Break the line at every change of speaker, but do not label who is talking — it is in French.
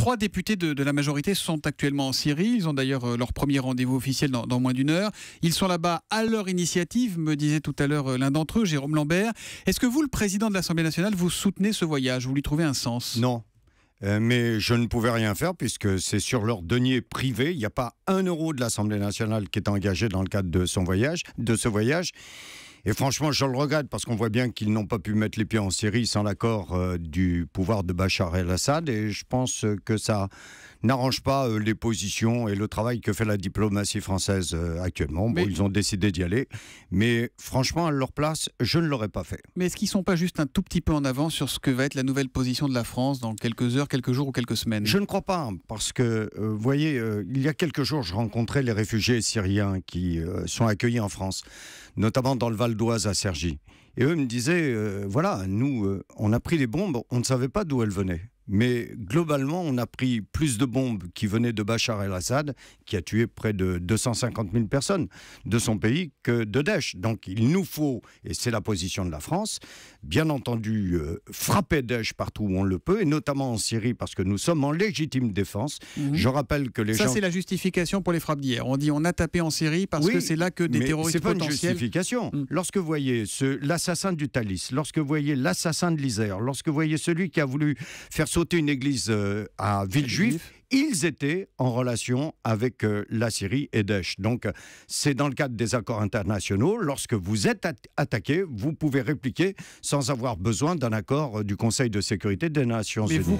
Trois députés de, la majorité sont actuellement en Syrie. Ils ont d'ailleurs euh, leur premier rendez-vous officiel dans, moins d'une heure. Ils sont là-bas à leur initiative, me disait tout à l'heure euh, l'un d'entre eux, Jérôme Lambert. Est-ce que
vous, le président de l'Assemblée nationale, vous soutenez ce voyage Vous lui trouvez un sens Non, euh, mais je ne pouvais rien faire puisque c'est sur leur denier privé. Il n'y a pas un euro de l'Assemblée nationale qui est engagé dans le cadre de son voyage, de ce voyage. Et franchement, je le regrette parce qu'on voit bien qu'ils n'ont pas pu mettre les pieds en Syrie sans l'accord euh, du pouvoir de Bachar el-Assad. Et je pense que ça, n'arrange pas euh, les positions et le travail que fait la diplomatie française euh, actuellement. ils ont décidé d'y aller, mais franchement, à leur place, je ne l'aurais pas fait. Mais est-ce
qu'ils ne sont pas juste un tout petit peu en avant sur ce que va être la nouvelle position de la France dans quelques heures, quelques jours ou quelques semaines
Je ne crois pas, hein, parce que, euh, vous voyez, il y a quelques jours, je rencontrais les réfugiés syriens qui sont accueillis en France, notamment dans le Val d'Oise à Cergy. Et eux me disaient, voilà, nous, on a pris des bombes, on ne savait pas d'où elles venaient. Mais globalement, on a pris plus de bombes qui venaient de Bachar el-Assad, qui a tué près de 250 000 personnes de son pays, que de Daesh. Donc il nous faut, et c'est la position de la France, bien entendu, euh, frapper Daesh partout où on le peut, et notamment en Syrie, parce que nous sommes en légitime défense. Mhm. Je rappelle que les Ça, c'est
la justification pour les frappes d'hier. On dit on a tapé en Syrie parce que c'est là que des mais terroristes pas C'est une
justification. Hmm. Lorsque vous voyez l'assassin du Thalys, lorsque vous voyez l'assassin de l'Isère, lorsque vous voyez celui qui a voulu faire sauter Côté une église euh, à Villejuif, ils étaient en relation avec euh, la Syrie et Daesh. Donc, c'est dans le cadre des accords internationaux. Lorsque vous êtes attaqué, vous pouvez répliquer sans avoir besoin d'un accord euh, du Conseil de sécurité des Nations Unies.